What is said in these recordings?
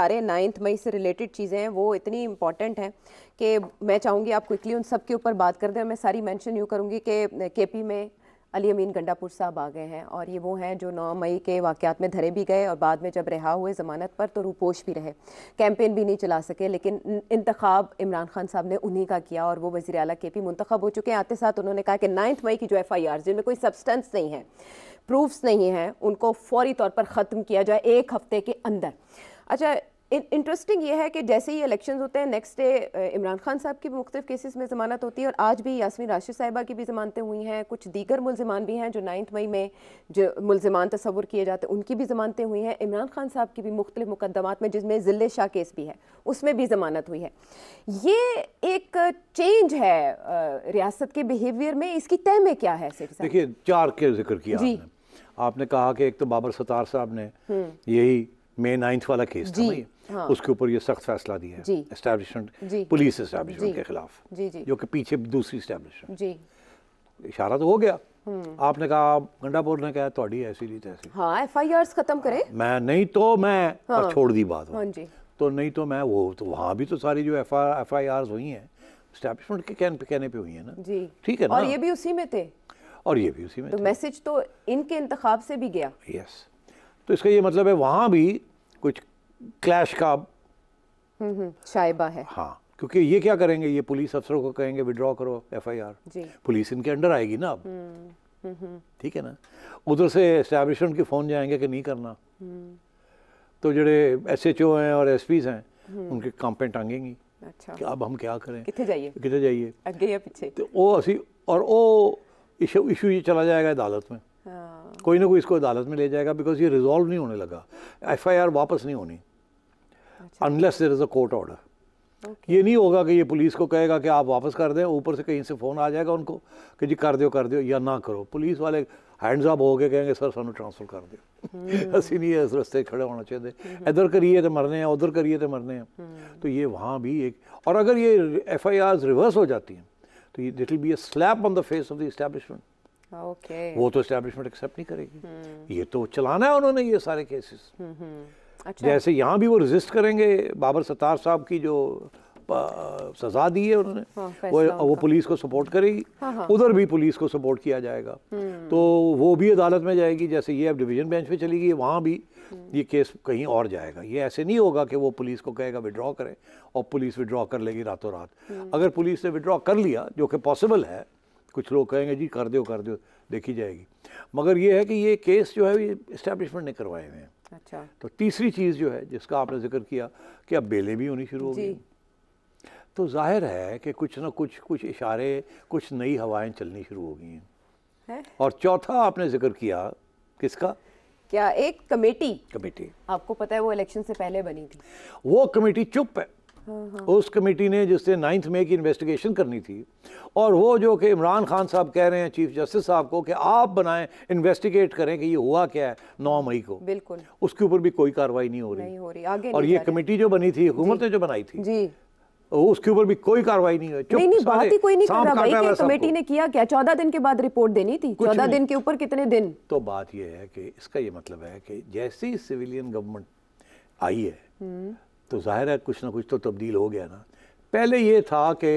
सारे नाइन्थ मई से रिलेटेड चीज़ें हैं वो इतनी इंपॉर्टेंट हैं कि मैं चाहूँगी आप क्विकली उन सब के ऊपर बात कर दें मैं सारी मेंशन यूँ करूँगी कि के पी में अली अमीन गंडापुर साहब आ गए हैं और ये वो हैं जो 9 मई के वाक़ात में धरे भी गए और बाद में जब रिहा हुए ज़मानत पर तो रूपोश भी रहे कैंपेन भी नहीं चला सके लेकिन इंतखब इमरान खान साहब ने उन्हीं का किया और वो वजी अला के पी मुंतखब हो चुके हैं आते साथ उन्होंने कहा कि नाइन्थ मई की जो एफ़ आई आर जिनमें कोई सब्सटेंस नहीं है प्रूफ्स नहीं हैं उनको फौरी तौर पर ख़त्म किया जाए एक हफ्ते के अंदर अच्छा इंटरेस्टिंग ये है कि जैसे ही इलेक्शन होते हैं नेक्स्ट डे इमरान खान साहब की भी मुख्तफ केसेस में ज़मानत होती है और आज भी यासमी राशि साहिबा की भी ज़मानतें हुई हैं कुछ दीगर मुलजमान भी हैं जो नाइन्थ मई में जो मुलजमान तस्वुर किए जाते हैं उनकी भी ज़मानतें हुई हैं इमरान खान साहब की भी मुख्तलिफ मुकदमात में जिसमें ज़िले शाह केस भी है उसमें भी ज़मानत हुई है ये एक चेंज है रियासत के बिहेवियर में इसकी तय में क्या है देखिए चार के जिक्र किया आपने कहा कि एक तो बाबर सतार साहब ने हम्म। यही मे नाइन्थ वाला केस था भाई हाँ। उसके ऊपर ये सख्त फैसला दिया है एस्टैब्लिशमेंट पुलिस एस्टैब्लिशमेंट के खिलाफ जी, जी। जो कि पीछे दूसरी एस्टैब्लिशमेंट इशारा तो हो गया हम्म। आपने कहा आप गंडापुर ने कहा थोड़ी ऐसी ली तैसी हाँ एफआईआरस खत्म करें मैं नहीं तो मैं हाँ। छोड़ दी बात हाँ जी तो नहीं तो मैं वो तो वहाँ भी तो सारी जो एफ आई आर हुई हैं स्टैब्लिशमेंट के कहने पे कहने पे हुई है ना जी ठीक है ना और ये भी उसी में थे और ये भी उसी में तो मैसेज तो इनके इंतखाब से भी गया यस तो इसका ये मतलब है वहाँ भी कुछ क्लैश का हम्म, हम्म, शायबा है हाँ क्योंकि ये क्या करेंगे ये पुलिस अफसरों को कहेंगे विड्रॉ करो एफआईआर पुलिस इनके अंडर आएगी ना अब हम्म, ठीक है ना उधर से एस्टेब्लिशमेंट के फ़ोन जाएंगे कि नहीं करना तो जड़े एस एच ओ हैं और एस पीज हैं उनके काम पे टांगेंगी अच्छा कि अब हम क्या करें कितने जाइए कितने जाइए आगे या पीछे तो वो असी और वो इशू ये चला जाएगा अदालत में हाँ। कोई ना कोई इसको अदालत में ले जाएगा बिकॉज ये रिजॉल्व नहीं होने लगा एफ आई आर वापस नहीं होनी unless there is a court order ये नहीं होगा कि ये पुलिस को कहेगा कि आप वापस कर दें ऊपर से कहीं से फ़ोन आ जाएगा उनको कि जी कर दो कर दो या ना करो पुलिस वाले हैंड्स अप हो गए कहेंगे सर सू ट्रांसफर कर दो असी हम्म। नहीं है इस रस्ते खड़े होना चाहिए हम्म। इधर करिए तो मरने हैं उधर करिए तो मरने हैं हम्म। तो ये वहाँ भी एक और अगर ये एफ आई आर रिवर्स हो जाती हैं तो that will be a slap on the face of the establishment okay. हाँ, वो तो एस्टेब्लिशमेंट एक्सेप्ट नहीं करेगी हम्म। ये तो चलाना है उन्होंने ये सारे केसेस हम्म, हम्म। अच्छा। जैसे यहाँ भी वो रजिस्ट करेंगे बाबर सत्तार साहब की जो सजा दी है उन्होंने हाँ, वो वो पुलिस को सपोर्ट करेगी हाँ, उधर भी पुलिस को सपोर्ट किया जाएगा तो वो भी अदालत में जाएगी जैसे ये अब डिवीजन बेंच पे चली गई वहाँ भी ये केस कहीं और जाएगा ये ऐसे नहीं होगा कि वो पुलिस को कहेगा विड्रॉ करें और पुलिस विड्रॉ कर लेगी रातों रात अगर पुलिस ने विड्रॉ कर लिया जो कि पॉसिबल है कुछ लोग कहेंगे जी कर दो कर दो देखी जाएगी मगर ये है कि ये केस जो है इस्टेब्लिशमेंट ने करवाए हुए हैं अच्छा तो तीसरी चीज़ जो है जिसका आपने जिक्र किया कि अब बेलें भी होनी शुरू हो गई तो जाहिर है कि कुछ ना कुछ कुछ इशारे कुछ नई हवाएं चलनी शुरू हो गई हैं है? और चौथा आपने जिक्र किया किसका क्या एक कमेटी कमेटी आपको पता है वो इलेक्शन से पहले बनी थी वो कमेटी चुप है हाँ, हाँ। उस कमेटी ने जिससे नाइन्थ मे की इन्वेस्टिगेशन करनी थी और वो जो कि इमरान खान साहब कह रहे हैं चीफ जस्टिस साहब को कि आप बनाएं इन्वेस्टिगेट करें कि ये हुआ क्या है नौ मई को बिल्कुल उसके ऊपर भी कोई कार्रवाई नहीं हो रही नहीं हो रही आगे और ये कमेटी जो बनी थी हुकूमत ने जो बनाई थी जी उसके ऊपर भी कोई कार्रवाई नहीं हुई नहीं नहीं बात ही कोई नहीं कर रहा भाई कि कमेटी ने किया क्या चौदह दिन के बाद रिपोर्ट देनी थी चौदह दिन के ऊपर कितने दिन तो बात यह है कि इसका ये मतलब है कि जैसे ही सिविलियन गवर्नमेंट आई है हम्म। तो ज़ाहिर है कुछ ना कुछ तो तब्दील हो गया ना पहले ये था कि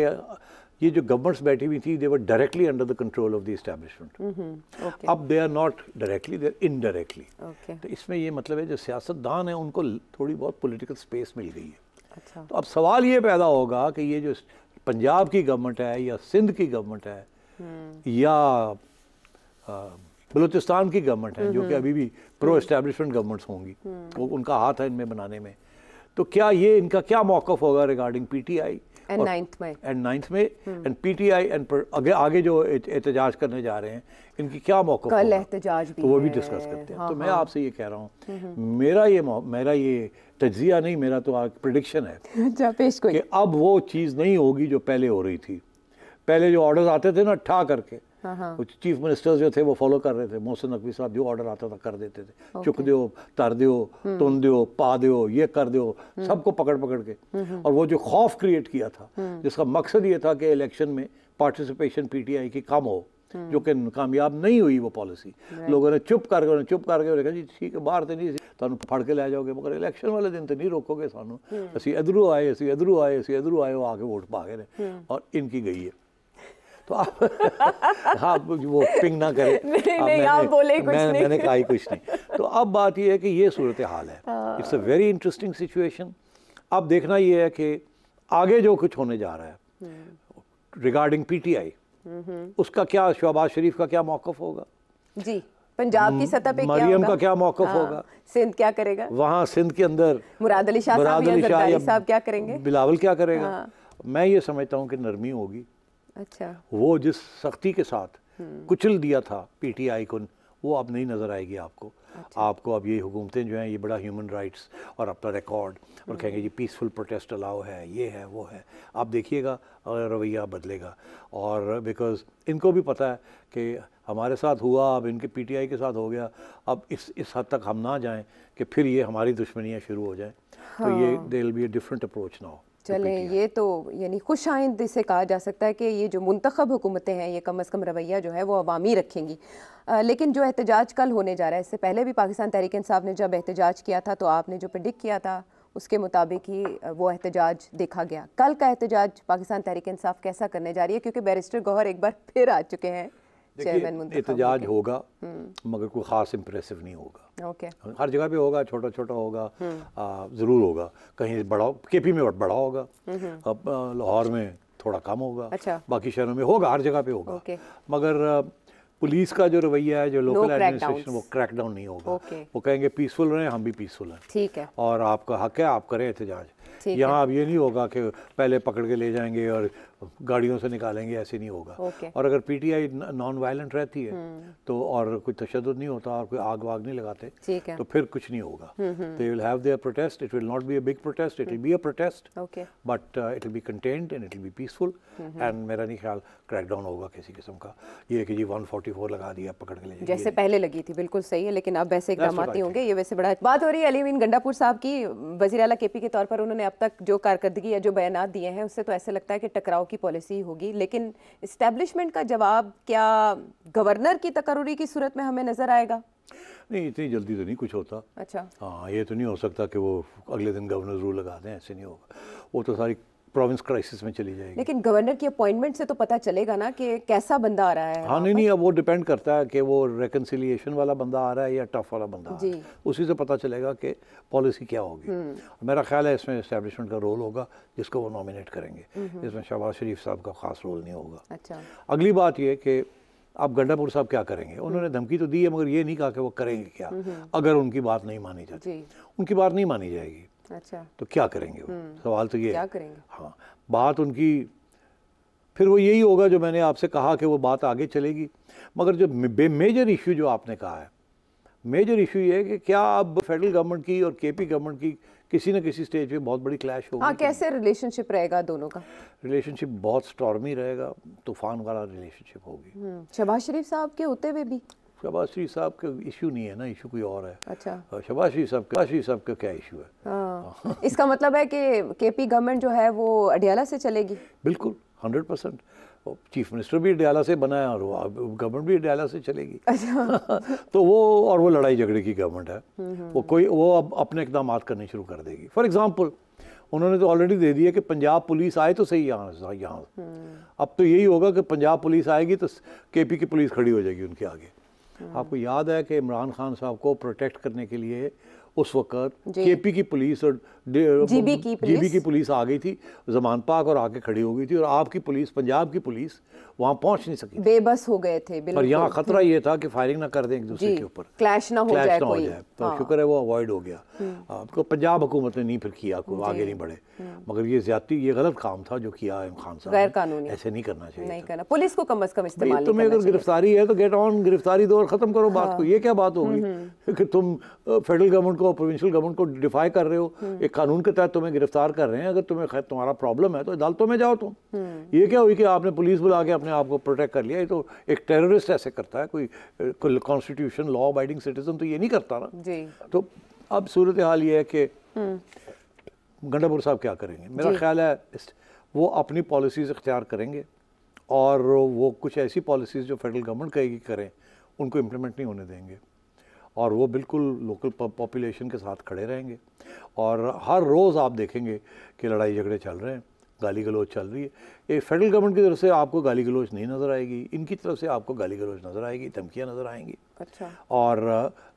ये जो गवर्नमेंट्स बैठी हुई थी they were directly under the control of the establishment अब they are not directly they are indirectly तो इसमें ये मतलब है जो सियासतदान है उनको थोड़ी बहुत पोलिटिकल स्पेस मिल गई है अच्छा। तो अब सवाल ये पैदा होगा कि ये जो पंजाब की गवर्नमेंट है या सिंध की गवर्नमेंट है हम्म। या बलूचिस्तान की गवर्नमेंट है जो कि हम्म, हम्म। अभी भी प्रो इस्टेब्लिशमेंट गवर्नमेंट्स होंगी वो उनका हाथ है इनमें बनाने में तो क्या ये इनका क्या मौकफ होगा regarding PTI and ninth May and PTI and आगे आगे जो एहतजाज करने जा रहे हैं इनकी क्या मौका कल एहतजाज तो वो भी डिस्कस करते हैं हाँ, तो मैं हाँ। आपसे ये कह रहा हूँ हम्म, हम्म। मेरा ये मेरा ये तजिया नहीं मेरा तो आज प्रडिक्शन है अच्छा, कि अब वो चीज़ नहीं होगी जो पहले हो रही थी पहले जो ऑर्डर आते थे ना ठा करके चीफ हाँ, मिनिस्टर्स हाँ। जो थे वो फॉलो कर रहे थे मोहसिन नकवी साहब जो ऑर्डर आता था कर देते थे चुक दो तर दो हम्म। तुन दो पा दो ये कर दो हम्म। सबको पकड़ पकड़ के हम्म, और वो जो खौफ क्रिएट किया था जिसका मकसद ये था कि इलेक्शन में पार्टिसिपेशन पीटीआई की कम हो जो कि कामयाब नहीं हुई वो पॉलिसी लोगों ने चुप करके उन्हें चुप करके उन्हें जी ठीक है बाहर तो नहीं ਤੁਹਾਨੂੰ फड़ के ਲੈ जाओगे मगर इलेक्शन वाले दिन तो नहीं रोकोगे सानू असी इधरों आए असी इधरों आए असी इधरों आए ਉਹ ਆ ਕੇ ਵੋਟ ਪਾ ਗਏ ਨੇ ਔਰ तो आप आप वो पिंग ना करें नहीं नहीं आप बोले कुछ मैं, नहीं मैंने कहा ही कुछ नहीं तो अब बात यह है कि ये सूरत हाल है it's a very interesting situation अब देखना ये है कि आगे जो कुछ होने जा रहा है रिगार्डिंग पी टी आई उसका क्या शहबाज शरीफ का क्या मौकफ होगा जी पंजाब की सतह पे मरियम का क्या मौकफ हाँ, होगा सिंध क्या करेगा वहाँ सिंध के अंदर मुराद अली शाह साहब क्या करेंगे बिलावल क्या करेगा हाँ। मैं ये समझता हूँ कि नरमी होगी अच्छा वो जिस सख्ती के साथ हम्म। कुचल दिया था पीटीआई को वो अब नहीं नज़र आएगी आपको अच्छा। आपको अब ये हुकूमतें जो हैं ये बड़ा ह्यूमन राइट्स और अपना रिकॉर्ड और हम्म। कहेंगे जी पीसफुल प्रोटेस्ट अलाउ है ये है वो है आप देखिएगा रवैया बदलेगा और बिकॉज इनको भी पता है कि हमारे साथ हुआ अब इनके पीटीआई के साथ हो गया अब इस इस हद तक हम ना जाएं कि फिर ये हमारी दुश्मनियाँ शुरू हो जाएँ हाँ। तो ये they will be different approach ना हो तो चले ये तो यानी खुश आइंद इसे कहा जा सकता है कि ये जो मंतखब हुकूमतें हैं ये कम अज़ कम रवैया जो है वो अवामी रखेंगी आ, लेकिन जो एहतजाज कल होने जा रहा है इससे पहले भी पाकिस्तान तहरीक इंसाफ ने जब एहतजाज किया था तो आपने जो प्रडिक्ट किया था उसके मुताबिक ही वो एहतजाज देखा गया कल का एहतजाज पाकिस्तान तहरीक इंसाफ कैसा करने जा रही है क्योंकि बैरिस्टर गौहर एक बार फिर आ चुके हैं एहतजाज होगा हम्म। मगर कोई ख़ास इम्प्रेसिव नहीं होगा ओके हर जगह पे होगा छोटा छोटा होगा हम्म। ज़रूर होगा कहीं बड़ा के पी में बड़ा होगा अब लाहौर में थोड़ा कम होगा अच्छा। बाकी शहरों में होगा हर जगह पे होगा मगर पुलिस का जो रवैया है जो लोकल एडमिनिस्ट्रेशन वो क्रैक डाउन नहीं होगा वो कहेंगे पीसफुल रहे हम भी पीसफुल हैं ठीक है और आपका हक है आप करें एहतजाज यहाँ अब ये नहीं होगा कि पहले पकड़ के ले जाएंगे और गाड़ियों से निकालेंगे ऐसे नहीं होगा okay. और अगर पीटीआई नॉन वायलेंट रहती है हम्म। तो और कोई तशद नहीं होता और कोई आग वाग नहीं लगाते तो फिर कुछ नहीं होगा they will have their protest it will not be a big protest it will be a protest but it will be contained and it will be peaceful and मेरा नहीं ख्याल क्रैकडाउन होगा किसी किस्म का ये कि जी 144 लगा दिया पकड़ के ले जैसे पहले लगी थी बिल्कुल सही है लेकिन अब ऐसे एकदम आते होंगे ये वैसे बड़ा बात हो रही है अलीमीन गंडापुर साहब की वजीर अला के के तौर पर उन्होंने अब तक जो कारकर्दगी या जो बयान दिए हैं उससे तो ऐसे लगता है कि टकराव बचाव की पॉलिसी होगी लेकिन इस्टेब्लिशमेंट का जवाब क्या गवर्नर की तकरूरी की सूरत में हमें नज़र आएगा नहीं इतनी जल्दी तो नहीं कुछ होता अच्छा हाँ ये तो नहीं हो सकता कि वो अगले दिन गवर्नर रूल लगा दें ऐसे नहीं होगा वो तो सारी प्रोविंस क्राइसिस में चली जाएगी लेकिन गवर्नर की अपॉइंटमेंट से तो पता चलेगा ना कि कैसा बंदा आ रहा है हाँ नहीं नहीं अब वो डिपेंड करता है कि वो रेकनसिलियेशन वाला बंदा आ रहा है या टफ वाला बंदा आ रहा है उसी से पता चलेगा कि पॉलिसी क्या होगी हम्म। मेरा ख्याल है इसमें इस्टेबलिशमेंट का रोल होगा जिसको वो नॉमिनेट करेंगे हम्म। इसमें शहबाज शरीफ साहब का खास रोल नहीं होगा अच्छा अगली बात यह कि आप गंडापुर साहब क्या करेंगे हम्म। उन्होंने धमकी तो दी है मगर ये नहीं कहा कि वो करेंगे क्या अगर उनकी बात नहीं मानी जाती उनकी बात नहीं मानी जाएगी अच्छा तो क्या करेंगे वो हम्म। सवाल तो ये क्या करेंगे हाँ बात उनकी फिर वो यही होगा जो मैंने आपसे कहा कि वो बात आगे चलेगी मगर जो मेजर इशू जो आपने कहा है मेजर इशू ये है कि क्या अब फेडरल गवर्नमेंट की और केपी गवर्नमेंट की किसी न किसी स्टेज पे बहुत बड़ी क्लैश होगी हाँ कैसे रिलेशनशिप रहेगा दोनों का रिलेशनशिप बहुत स्टॉर्मी रहेगा तूफान वाला रिलेशनशिप होगी हम्म, शहबाज शरीफ साहब के होते हुए भी शहबाज शरीफ साहब का इशू नहीं है ना इशू कोई और है अच्छा शहबाज शरीफ साहब का शरीफ साहब का क्या इशू है हाँ। हाँ इसका मतलब है कि केपी गवर्नमेंट जो है वो अडियाला से चलेगी बिल्कुल हंड्रेड परसेंट चीफ मिनिस्टर भी अडियाला से बनाया और गवर्नमेंट भी अडियाला से चलेगी अच्छा तो वो और वो लड़ाई झगड़े की गवर्नमेंट है हम्म, हम्म, वो हम्म। कोई वो अब अपने इकदाम करने शुरू कर देगी फॉर एग्ज़ाम्पल उन्होंने तो ऑलरेडी दे दिया कि पंजाब पुलिस आए तो सही यहाँ यहाँ अब तो यही होगा कि पंजाब पुलिस आएगी तो के की पुलिस खड़ी हो जाएगी उनके आगे आपको याद है कि इमरान खान साहब को प्रोटेक्ट करने के लिए उस वक्त केपी की पुलिस और जीबी की पुलिस जीबी की पुलिस आ गई थी जमान पाक और आके खड़ी हो गई थी और आपकी पुलिस पंजाब की पुलिस वहाँ पहुंच नहीं सकी बेबस हो गए थे और यहाँ खतरा हम्म। ये था कि फायरिंग ना कर दें एक दूसरे के ऊपर क्लैश ना हो जाए ना हो जाए तो हाँ। शुक्र है वो अवॉइड हो गया हम्म। आपको पंजाब हुकूमत ने नहीं फिर किया आगे नहीं बढ़े हम्म। मगर ये ज्यादा ये गलत काम था जो किया इम खान साहब गैर कानूनी ऐसे नहीं करना चाहिए नहीं करना पुलिस को कम अज कम इस्तेमाल तुम्हें अगर गिरफ्तारी है तो गेट ऑन गिरफ्तारी दो और खत्म करो बात हाँ। को ये क्या बात होगी कि तुम फेडरल गवर्नमेंट को को प्रोविंशियल गवर्नमेंट को डिफाई कर रहे हो हम्म। एक कानून के तहत तुम्हें गिरफ्तार कर रहे हैं अगर तुम्हें तुम्हारा प्रॉब्लम है तो अदालतों में जाओ तुम हम्म। ये क्या हुई कि आपने पुलिस बुला के अपने आप को प्रोटेक्ट कर लिया ये तो एक टेररिस्ट ऐसे करता है कोई कॉन्स्टिट्यूशन लॉ अबाइडिंग सिटीजन तो ये नहीं करता ना तो अब सूरत हाल ये है कि हम्म। गंडापुर साहब क्या करेंगे मेरा ख्याल है वो अपनी पॉलिसीज़ इख्तियार करेंगे और वो कुछ ऐसी पॉलिसीज़ जो फेडरल गवर्नमेंट कहेगी करें उनको इम्प्लीमेंट नहीं होने देंगे और वो बिल्कुल लोकल पॉपुलेशन के साथ खड़े रहेंगे और हर रोज़ आप देखेंगे कि लड़ाई झगड़े चल रहे हैं गाली गलोच चल रही है ये फेडरल गवर्नमेंट की तरफ से आपको गाली गलोच नहीं नज़र आएगी इनकी तरफ से आपको गाली गलोच नज़र आएगी धमकियाँ नज़र आएंगी अच्छा और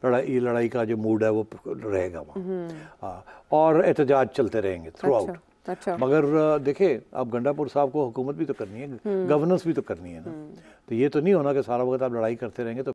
लड़ाई ये लड़ाई का जो मूड है वो रहेगा वहाँ हम्म। हाँ, और एहतजाज चलते रहेंगे थ्रू आउट अच्छा। अच्छा। मगर देखे आप गंडापुर साहब को हुकूमत भी तो करनी है गवर्नेंस हम्म। भी तो करनी है ना हम्म। तो ये तो नहीं होना कि सारा वक्त आप लड़ाई करते रहेंगे तो